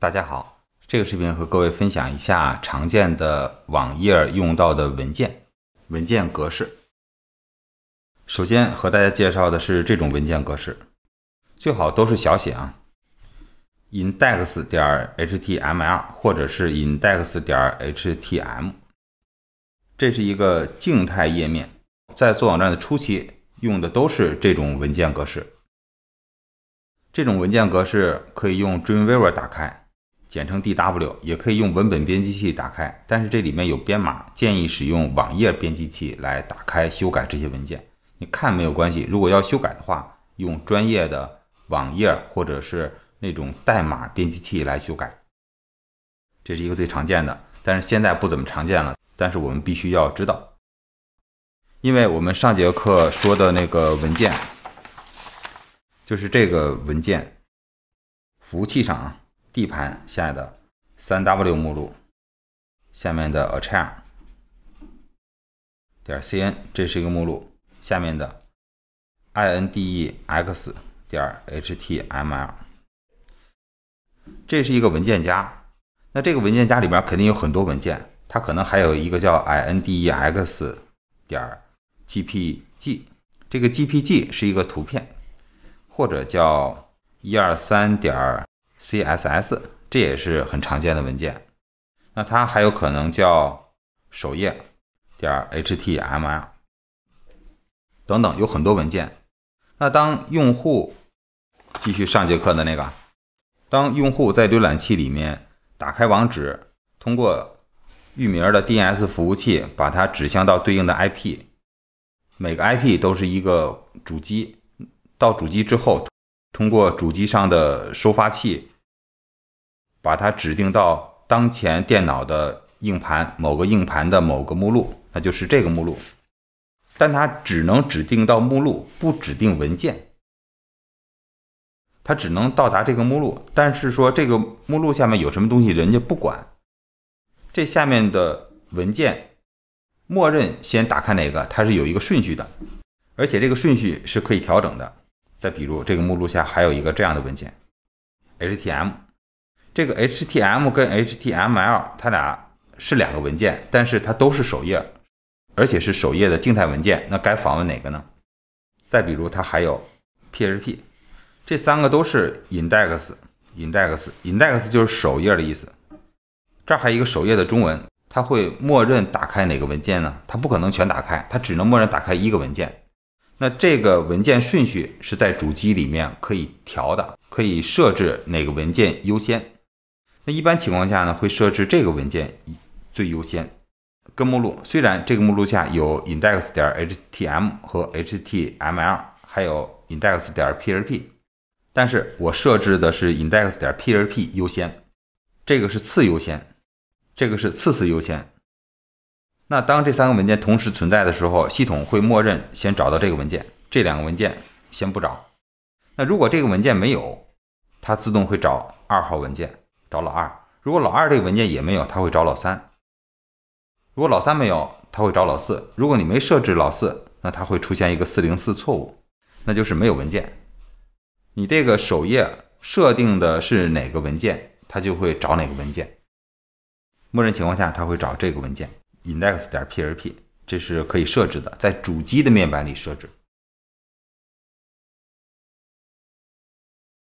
大家好，这个视频和各位分享一下常见的网页用到的文件文件格式。首先和大家介绍的是这种文件格式，最好都是小写啊，index 点 html 或者是 index 点 htm。这是一个静态页面，在做网站的初期用的都是这种文件格式。这种文件格式可以用 Dreamweaver 打开。简称 DW，也可以用文本编辑器打开，但是这里面有编码，建议使用网页编辑器来打开修改这些文件。你看没有关系，如果要修改的话，用专业的网页或者是那种代码编辑器来修改。这是一个最常见的，但是现在不怎么常见了，但是我们必须要知道，因为我们上节课说的那个文件，就是这个文件，服务器上。啊，D 盘下的三 W 目录下面的 a c h a r 点 cn 这是一个目录，下面的 index 点 html 这是一个文件夹。那这个文件夹里面肯定有很多文件，它可能还有一个叫 index 点 jpg，这个 jpg 是一个图片，或者叫一二三点。CSS，这也是很常见的文件。那它还有可能叫首页点 HTML 等等，有很多文件。那当用户继续上节课的那个，当用户在浏览器里面打开网址，通过域名的 DNS 服务器把它指向到对应的 IP，每个 IP 都是一个主机，到主机之后。通过主机上的收发器，把它指定到当前电脑的硬盘某个硬盘的某个目录，那就是这个目录。但它只能指定到目录，不指定文件。它只能到达这个目录，但是说这个目录下面有什么东西，人家不管。这下面的文件，默认先打开哪个，它是有一个顺序的，而且这个顺序是可以调整的。再比如，这个目录下还有一个这样的文件，html。这个 html 跟 html，它俩是两个文件，但是它都是首页，而且是首页的静态文件。那该访问哪个呢？再比如，它还有 php，这三个都是 index，index，index 就是首页的意思。这儿还有一个首页的中文，它会默认打开哪个文件呢？它不可能全打开，它只能默认打开一个文件。那这个文件顺序是在主机里面可以调的，可以设置哪个文件优先。那一般情况下呢，会设置这个文件最优先。根目录虽然这个目录下有 index. 点 html 和 html，还有 index. 点 php，但是我设置的是 index. 点 php 优先，这个是次优先，这个是次次优先。那当这三个文件同时存在的时候，系统会默认先找到这个文件，这两个文件先不找。那如果这个文件没有，它自动会找二号文件，找老二。如果老二这个文件也没有，它会找老三。如果老三没有，它会找老四。如果你没设置老四，那它会出现一个404错误，那就是没有文件。你这个首页设定的是哪个文件，它就会找哪个文件。默认情况下，它会找这个文件。index 点 p r p，这是可以设置的，在主机的面板里设置。